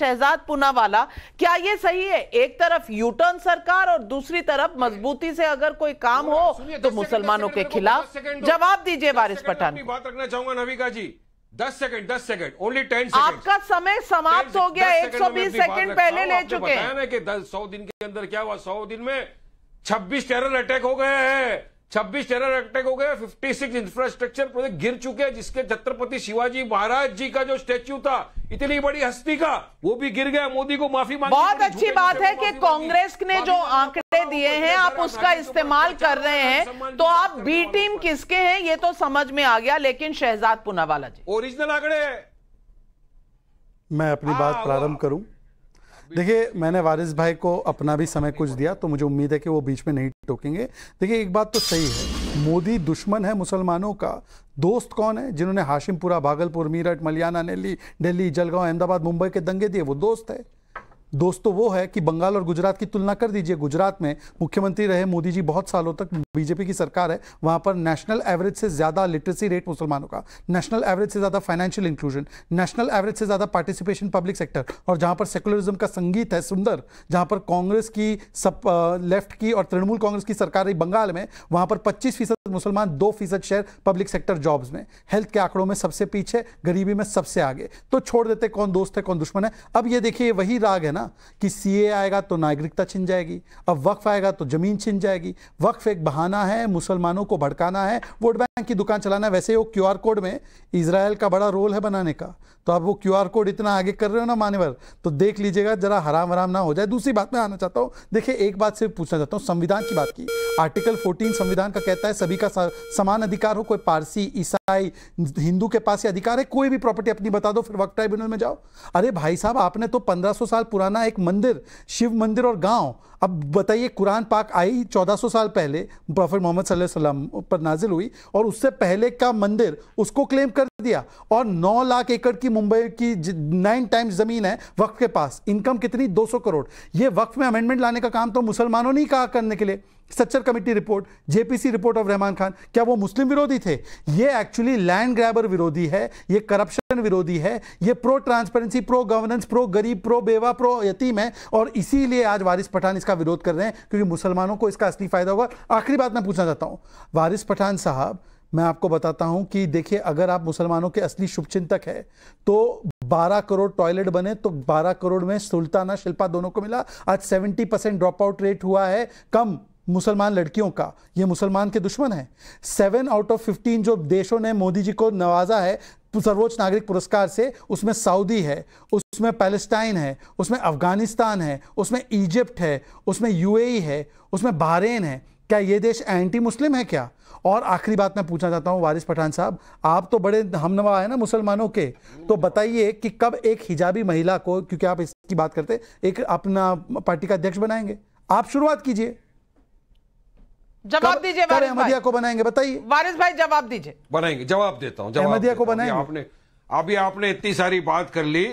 शहजाद वाला क्या ये सही है एक तरफ यूटर्न सरकार और दूसरी तरफ मजबूती से अगर कोई काम हो तो मुसलमानों के खिलाफ जवाब दीजिए वारिस पठान बात रखना चाहूंगा नविका जी दस सेकंड दस सेकंड ओनली टेन आपका समय समाप्त हो गया एक सौ बीस सेकंड पहले ले चुके हैं कि दस सौ दिन के अंदर क्या हुआ सौ दिन में छब्बीस टेरर अटैक हो गए हैं छब्बीस टेरर अटैक हो गए फिफ्टी सिक्स इंफ्रास्ट्रक्चर प्रोजेक्ट गिर चुके हैं जिसके छत्रपति शिवाजी महाराज जी का जो स्टेच्यू था इतनी बड़ी हस्ती का वो भी गिर गया मोदी को माफी मांगी बहुत अच्छी बात है कि कांग्रेस ने जो आंकड़े दिए हैं आप उसका इस्तेमाल कर रहे हैं तो आप बी टीम किसके हैं ये तो समझ में आ गया लेकिन शहजाद पुनावाला जी ओरिजिनल आंकड़े मैं अपनी बात हाँ, प्रारंभ करूं देखिए मैंने वारिस भाई को अपना भी समय कुछ दिया तो मुझे उम्मीद है कि वो बीच में नहीं टोकेंगे देखिए एक बात तो सही है मोदी दुश्मन है मुसलमानों का दोस्त कौन है जिन्होंने हाशिमपुरा भागलपुर मीरठ मलियाना नेली दिल्ली जलगांव अहमदाबाद मुंबई के दंगे दिए वो दोस्त है दोस्तों वो है कि बंगाल और गुजरात की तुलना कर दीजिए गुजरात में मुख्यमंत्री रहे मोदी जी बहुत सालों तक बीजेपी की सरकार है वहाँ पर नेशनल एवरेज से ज़्यादा लिटरेसी रेट मुसलमानों का नेशनल एवरेज से ज़्यादा फाइनेंशियल इंक्लूजन नेशनल एवरेज से ज़्यादा पार्टिसिपेशन पब्लिक सेक्टर और जहाँ पर सेकुलरिज्म का संगीत है सुंदर जहाँ पर कांग्रेस की सब लेफ्ट की और तृणमूल कांग्रेस की सरकार रही बंगाल में वहाँ पर पच्चीस फीसद मुसलमान दो फीसद शेयर पब्लिक सेक्टर जॉब्स में हेल्थ के आंकड़ों में सबसे पीछे गरीबी में सबसे आगे तो छोड़ देते कौन दोस्त है कौन दुश्मन है अब ये देखिए वही राग है ना ना कि सीए आएगा तो नागरिकता छिन जाएगी अब वक्फ आएगा तो ज़मीन छिन जाएगी वक्फ एक बहाना है मुसलमानों को भड़काना है वोट बैंक की दुकान चलाना है वैसे वो क्यू कोड में इसराइल का बड़ा रोल है बनाने का तो आप वो क्यू कोड इतना आगे कर रहे हो ना मानेवर तो देख लीजिएगा जरा हराम हराम ना हो जाए दूसरी बात मैं आना चाहता हूँ देखिए एक बात से पूछना चाहता हूँ संविधान की बात की आर्टिकल 14 संविधान का कहता है सभी का समान अधिकार हो कोई पारसी ईसाई हिंदू के पास ही अधिकार है कोई भी प्रॉपर्टी अपनी बता दो फिर वक्त ट्राइब्यूनल में जाओ अरे भाई साहब आपने तो पंद्रह साल पुराना पुराना एक मंदिर शिव मंदिर और गांव अब बताइए कुरान पाक आई 1400 साल पहले प्रॉफिट मोहम्मद वसल्लम पर नाजिल हुई और उससे पहले का मंदिर उसको क्लेम कर दिया और 9 लाख एकड़ की मुंबई की नाइन टाइम्स ज़मीन है वक्फ के पास इनकम कितनी 200 करोड़ ये वक्त में अमेंडमेंट लाने का काम तो मुसलमानों ने ही कहा करने के लिए Sachar committee report JPC report of Rahman Khan क्या वो मुस्लिम विरोधी थे ये एक्चुअली लैंड ग्रैबर विरोधी है ये करप्शन विरोधी है ये pro transparency pro governance pro गरीब प्रो बेवा प्रो यतीम है और इसीलिए आज वारिस पठान इसका विरोध कर रहे हैं क्योंकि मुसलमानों को इसका असली फायदा होगा आखिरी बात मैं पूछना चाहता हूँ वारिस पठान साहब मैं आपको बताता हूं कि देखिए अगर आप मुसलमानों के असली शुभचिंतक है तो 12 करोड़ टॉयलेट बने तो 12 करोड़ में सुल्ताना शिल्पा दोनों को मिला आज 70 परसेंट ड्रॉप आउट रेट हुआ है कम मुसलमान लड़कियों का ये मुसलमान के दुश्मन है सेवन आउट ऑफ फिफ्टीन जो देशों ने मोदी जी को नवाजा है सर्वोच्च नागरिक पुरस्कार से उसमें सऊदी है उसमें पैलेस्टाइन है उसमें अफगानिस्तान है उसमें इजिप्ट है उसमें यूएई है उसमें बहरेन है क्या ये देश एंटी मुस्लिम है क्या और आखिरी बात मैं पूछना चाहता हूँ वारिस पठान साहब आप तो बड़े हमनवा हैं ना मुसलमानों के तो बताइए कि कब एक हिजाबी महिला को क्योंकि आप इसकी बात करते एक अपना पार्टी का अध्यक्ष बनाएंगे आप शुरुआत कीजिए जवाब दीजिए अहमदिया को बनाएंगे बताइए वारिस भाई जवाब दीजिए बनाएंगे जवाब देता हूँ अहमदिया को बनाएंगे आपने अभी आपने इतनी सारी बात कर ली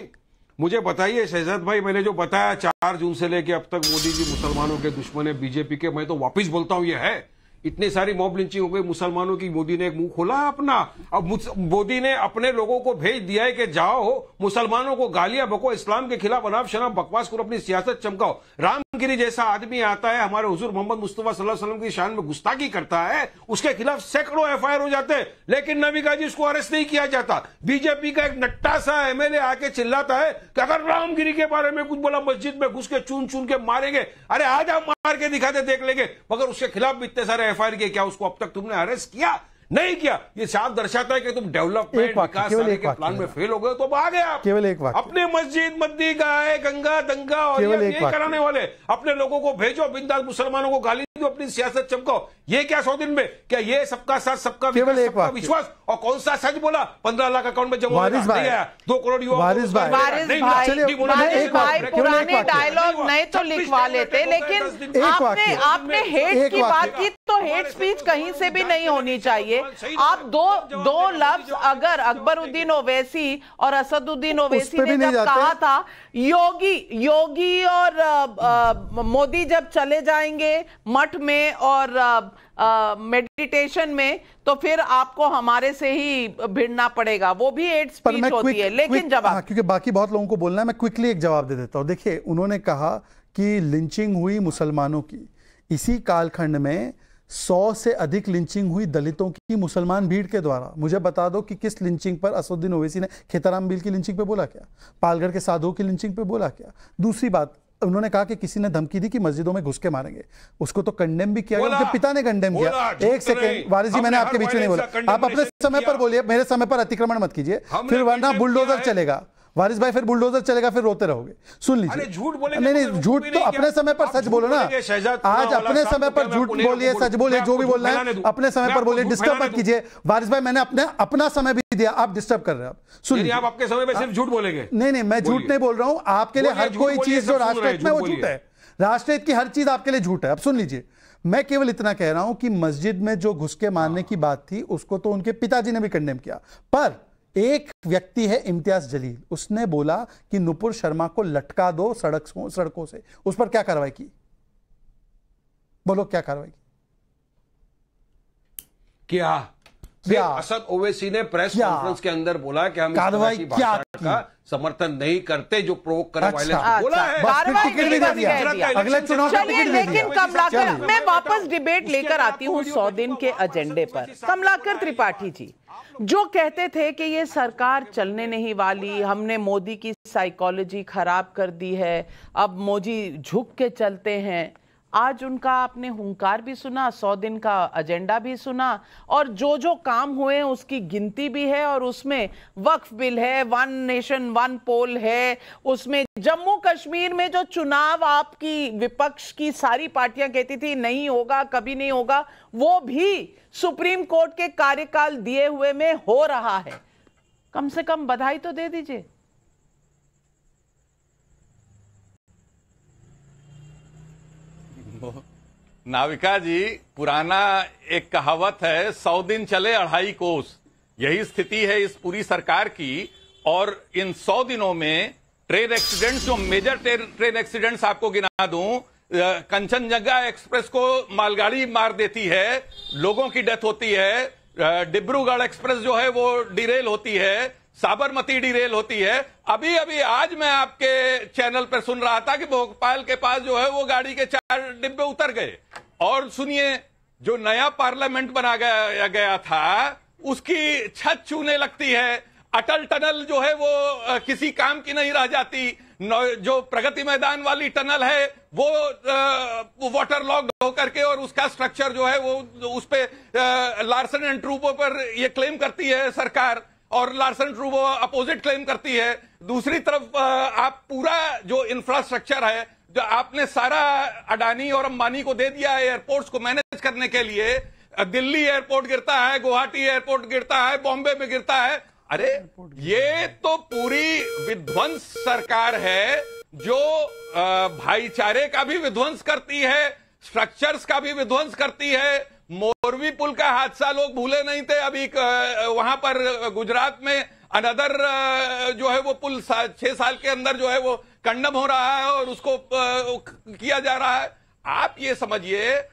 मुझे बताइए शहजाद भाई मैंने जो बताया चार जून से लेके अब तक मोदी जी मुसलमानों के दुश्मन है बीजेपी के मैं तो वापिस बोलता हूँ ये है इतने सारी मॉब लिंचिंग हो गई मुसलमानों की मोदी ने एक मुंह खोला अपना अब मोदी ने अपने लोगों को भेज दिया है कि जाओ मुसलमानों को गालियां बको इस्लाम के खिलाफ अनाप शनाप बकवास करो अपनी सियासत चमकाओ रामगिरी जैसा आदमी आता है हमारे हजूर मोहम्मद मुस्तफा सल्लल्लाहु अलैहि वसल्लम की शान में गुस्ताखी करता है उसके खिलाफ सैकड़ों एफ हो जाते हैं लेकिन नबी गाजी उसको अरेस्ट नहीं किया जाता बीजेपी का एक नट्टा सा एमएलए आके चिल्लाता है कि अगर रामगिरी के बारे में कुछ बोला मस्जिद में घुस के चुन चुन के मारेंगे अरे आज आप मार के दिखाते देख लेंगे मगर उसके खिलाफ भी इतने सारे एफआईआर किया क्या उसको अब तक तुमने अरेस्ट किया नहीं किया ये साफ दर्शाता है कि तुम डेवलपमेंट विकास के प्लान में फेल हो गए तो अब आ गया केवल एक बात अपने मस्जिद मद्दी गाय गंगा दंगा और ये कराने वाले अपने लोगों को भेजो बिंदास मुसलमानों को गाली तो अपनी सियासत चमको ये क्या सौ दिन में क्या ये सबका साथ सबका सबका विश्वास और कौन सा सच बोला पंद्रह लाख अकाउंट में जमा वारिस भाई दो करोड़ युवा वारिस भाई वारिस भाई पुराने डायलॉग नए तो लिखवा लेते लेकिन आपने आपने हेट की बात की तो हेट स्पीच तो कहीं से भी नहीं होनी चाहिए आप दो दो लफ्ज अगर अकबरुद्दीन ओवैसी और असदुद्दीन ओवैसी ने जब कहा था योगी योगी और मोदी जब चले जाएंगे मठ में और मेडिटेशन में तो फिर आपको हमारे से ही भिड़ना पड़ेगा वो भी एड्स होती quick, है लेकिन जवाब हाँ, क्योंकि बाकी बहुत लोगों को बोलना है मैं क्विकली एक जवाब दे देता हूँ देखिए उन्होंने कहा कि लिंचिंग हुई मुसलमानों की इसी कालखंड में सौ से अधिक लिंचिंग हुई दलितों की मुसलमान भीड़ के द्वारा मुझे बता दो कि किस लिंचिंग पर असुद्दीन ओवैसी ने खेताराम बिल की लिंचिंग पे बोला क्या पालगढ़ के साधुओं की लिंचिंग पे बोला क्या दूसरी बात उन्होंने कहा कि किसी ने धमकी दी कि मस्जिदों में घुस के मारेंगे उसको तो कंडेम भी किया गया उनके पिता ने कंडेम किया एक सेकेंड तो वारिस जी मैंने आपके बीच में नहीं बोला आप अपने समय पर बोलिए मेरे समय पर अतिक्रमण मत कीजिए फिर वरना बुलडोजर चलेगा वारिस भाई फिर बुलडोजर चलेगा फिर रोते रहोगे सुन लीजिए झूठ बोले नहीं नहीं तो झूठ तो अपने समय पर सच बोलो ना आज अपने समय पर झूठ बोलिए सच बोलिए जो भी बोलना है अपने समय पर बोलिए डिस्टर्ब मत कीजिए वारिस भाई मैंने अपने अपना समय भी दिया आप डिस्टर्ब कर रहे हो आप सुन लीजिए आप आपके समय में सिर्फ झूठ बोलेंगे नहीं नहीं मैं झूठ नहीं बोल रहा हूँ आपके लिए हर कोई चीज जो राष्ट्रहित में वो झूठ है राष्ट्रहित की हर चीज आपके लिए झूठ है अब सुन लीजिए मैं केवल इतना कह रहा हूं कि मस्जिद में जो घुसके मारने की बात थी उसको तो उनके पिताजी ने भी कंडेम किया पर एक व्यक्ति है इम्तियाज जलील उसने बोला कि नुपुर शर्मा को लटका दो सड़क सड़कों से उस पर क्या कार्रवाई की बोलो क्या कार्रवाई की क्या असद ओवैसी ने प्रेस कॉन्फ्रेंस के अंदर बोला कि हम कार्रवाई का समर्थन नहीं करते जो प्रोवोक कर अच्छा। अच्छा। मैं वापस डिबेट लेकर आती हूँ सौ दिन तो के एजेंडे पर कमलाकर त्रिपाठी जी जो कहते थे कि ये सरकार चलने नहीं वाली हमने मोदी की साइकोलॉजी खराब कर दी है अब मोदी झुक के चलते हैं आज उनका आपने हुंकार भी सुना सौ दिन का एजेंडा भी सुना और जो जो काम हुए उसकी गिनती भी है और उसमें वक्फ बिल है वन नेशन वन पोल है उसमें जम्मू कश्मीर में जो चुनाव आपकी विपक्ष की सारी पार्टियां कहती थी नहीं होगा कभी नहीं होगा वो भी सुप्रीम कोर्ट के कार्यकाल दिए हुए में हो रहा है कम से कम बधाई तो दे दीजिए नाविका जी पुराना एक कहावत है सौ दिन चले अढ़ाई कोस यही स्थिति है इस पूरी सरकार की और इन सौ दिनों में ट्रेन एक्सीडेंट्स जो मेजर ट्रेन एक्सीडेंट्स आपको गिना दूं कंचनजंगा एक्सप्रेस को मालगाड़ी मार देती है लोगों की डेथ होती है डिब्रूगढ़ एक्सप्रेस जो है वो डिरेल होती है साबरमती डिरेल होती है अभी अभी आज मैं आपके चैनल पर सुन रहा था कि भोपाल के पास जो है वो गाड़ी के चार डिब्बे उतर गए और सुनिए जो नया पार्लियामेंट बना गया, गया था उसकी छत छूने लगती है अटल टनल जो है वो किसी काम की नहीं रह जाती जो प्रगति मैदान वाली टनल है वो, वाटर लॉक होकर के और उसका स्ट्रक्चर जो है वो उस पर लार्सन एंड ट्रूपो पर ये क्लेम करती है सरकार और लार्सन ट्रूबो अपोजिट क्लेम करती है दूसरी तरफ आप पूरा जो इंफ्रास्ट्रक्चर है जो आपने सारा अडानी और अंबानी को दे दिया है एयरपोर्ट्स को मैनेज करने के लिए दिल्ली एयरपोर्ट गिरता है गुवाहाटी एयरपोर्ट गिरता है बॉम्बे में गिरता है अरे ये तो पूरी विध्वंस सरकार है जो भाईचारे का भी विध्वंस करती है स्ट्रक्चर्स का भी विध्वंस करती है मोरवी पुल का हादसा लोग भूले नहीं थे अभी वहां पर गुजरात में अनदर जो है वो पुल छह साल के अंदर जो है वो कंडम हो रहा है और उसको किया जा रहा है आप ये समझिए